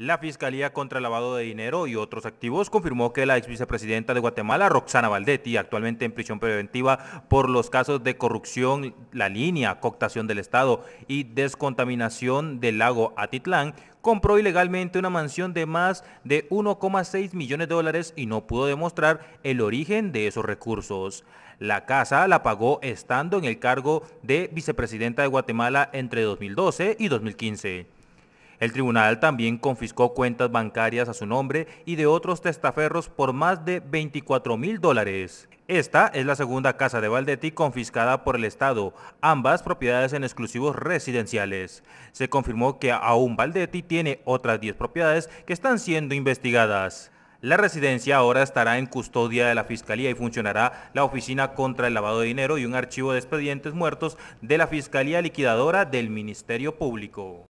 La Fiscalía contra el Lavado de Dinero y otros activos confirmó que la ex vicepresidenta de Guatemala, Roxana Valdetti, actualmente en prisión preventiva por los casos de corrupción, la línea, cooptación del Estado y descontaminación del lago Atitlán, compró ilegalmente una mansión de más de 1,6 millones de dólares y no pudo demostrar el origen de esos recursos. La casa la pagó estando en el cargo de vicepresidenta de Guatemala entre 2012 y 2015. El tribunal también confiscó cuentas bancarias a su nombre y de otros testaferros por más de 24 mil dólares. Esta es la segunda casa de Valdetti confiscada por el Estado, ambas propiedades en exclusivos residenciales. Se confirmó que aún Valdetti tiene otras 10 propiedades que están siendo investigadas. La residencia ahora estará en custodia de la Fiscalía y funcionará la Oficina contra el Lavado de Dinero y un archivo de expedientes muertos de la Fiscalía Liquidadora del Ministerio Público.